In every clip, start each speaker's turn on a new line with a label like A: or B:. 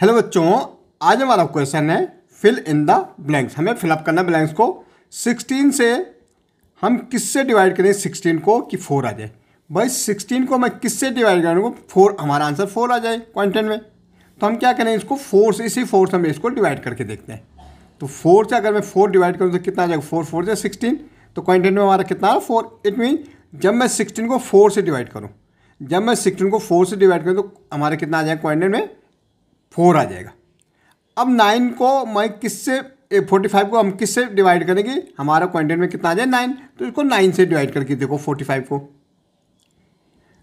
A: Hello बच्चों आज हमारा क्वेश्चन है फिल इन द ब्लैंक्स हमें फिलअप करना ब्लैंक्स को सिक्सटीन से हम किससे डिवाइड करें सिक्सटीन को कि फोर आ जाए भाई सिक्सटीन को मैं किससे डिवाइड करूँगा फोर हमारा आंसर फोर आ जाए क्वांटन में तो हम क्या करें इसको फोर से इसी फोर से हम इसको डिवाइड करके देखते हैं तो फोर से अगर मैं फोर डिवाइड करूँ तो कितना आ जाएगा फोर फोर से सिक्सटीन तो क्वांटन में हमारा कितना आ फोर इट मीन जब मैं सिक्सटीन को फोर से डिवाइड करूँ जब मैं सिक्सटीन को फोर से डिवाइड करूँ तो हमारा कितना आ जाएगा क्वांटन में फोर आ जाएगा अब नाइन को मैं किससे फोर्टी फाइव को हम किससे डिवाइड करेंगे हमारा क्वांटिटी में कितना आ जाए नाइन तो इसको नाइन से डिवाइड करके देखो फोर्टी फाइव को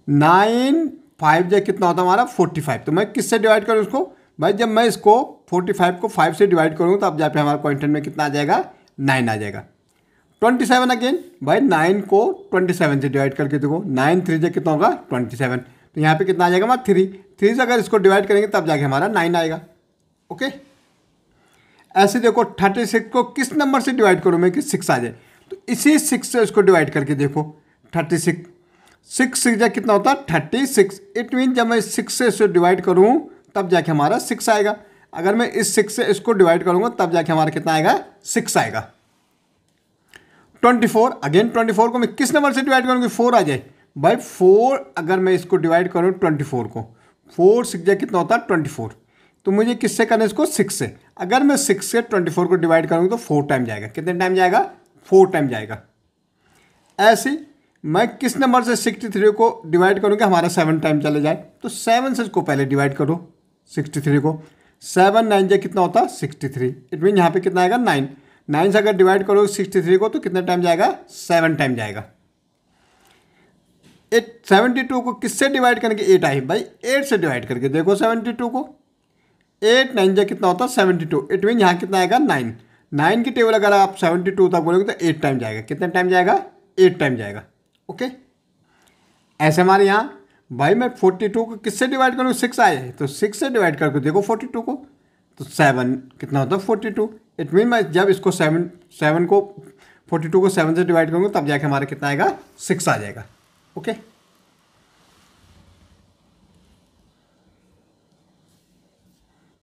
A: नाइन फाइव जो कितना होता है हमारा फोर्टी फाइव तो मैं किससे डिवाइड करूँ इसको भाई जब मैं इसको फोर्टी फाइव को फाइव से डिवाइड करूँ तो अब जहाँ पे हमारा क्वांटिटी में कितना आ जाएगा नाइन आ जाएगा ट्वेंटी सेवन अगेन भाई नाइन को ट्वेंटी सेवन से डिवाइड करके देखो नाइन थ्री जो कितना होगा ट्वेंटी सेवन तो यहाँ पे कितना आ जाएगा हमारा थ्री थ्री से अगर इसको डिवाइड करेंगे तब जाके हमारा नाइन आएगा ओके ऐसे देखो थर्टी सिक्स को किस नंबर से डिवाइड करूँ मैं कि सिक्स आ जाए तो इसी सिक्स से इसको डिवाइड करके देखो थर्टी सिक्स सिक्स सिक्स जा कितना होता है थर्टी सिक्स इट मीन जब मैं सिक्स से इसको डिवाइड करूँ तब जाके हमारा सिक्स आएगा अगर मैं इस सिक्स से इसको डिवाइड करूँगा तब जाके हमारा कितना आएगा सिक्स आएगा twenty four again twenty four को मैं किस नंबर से डिवाइड करूँगी फोर आ जाए बाई फोर अगर मैं इसको डिवाइड करूँ ट्वेंटी फोर को फोर सिक्स जा कितना होता है ट्वेंटी फोर तो मुझे किससे करना है इसको सिक्स से अगर मैं सिक्स से ट्वेंटी फोर को डिवाइड करूँगा तो फोर टाइम जाएगा कितने टाइम जाएगा फोर टाइम जाएगा ऐसे मैं किस नंबर से सिक्सटी थ्री को डिवाइड करूँगा हमारा सेवन टाइम चले जाए तो सेवन से इसको पहले डिवाइड करो सिक्सटी थ्री को सेवन नाइन जा कितना होता है सिक्सटी थ्री इट मीन यहाँ पे कितना आएगा नाइन नाइन से अगर डिवाइड करो सिक्सटी थ्री को तो कितना टाइम जाएगा सेवन टाइम जाएगा एट सेवेंटी टू को किससे डिवाइड करेंगे एट आई भाई एट से डिवाइड करके देखो सेवेंटी टू को एट नाइन जो कितना होता है सेवेंटी टू इट मीन यहाँ कितना आएगा नाइन नाइन की टेबल अगर आप सेवेंटी टू तक बोलेंगे तो एट टाइम जाएगा कितना टाइम जाएगा एट टाइम जाएगा ओके ऐसे हमारे यहाँ भाई मैं फोर्टी टू को किससे डिवाइड करूँ सिक्स आए तो सिक्स से डिवाइड करके देखो फोर्टी टू को तो सेवन कितना होता है फोर्टी टू इट मीन मैं जब इसको सेवन सेवन को फोर्टी टू को सेवन से डिवाइड करूँगा तब जाके हमारा कितना आएगा सिक्स आ जाएगा Ok?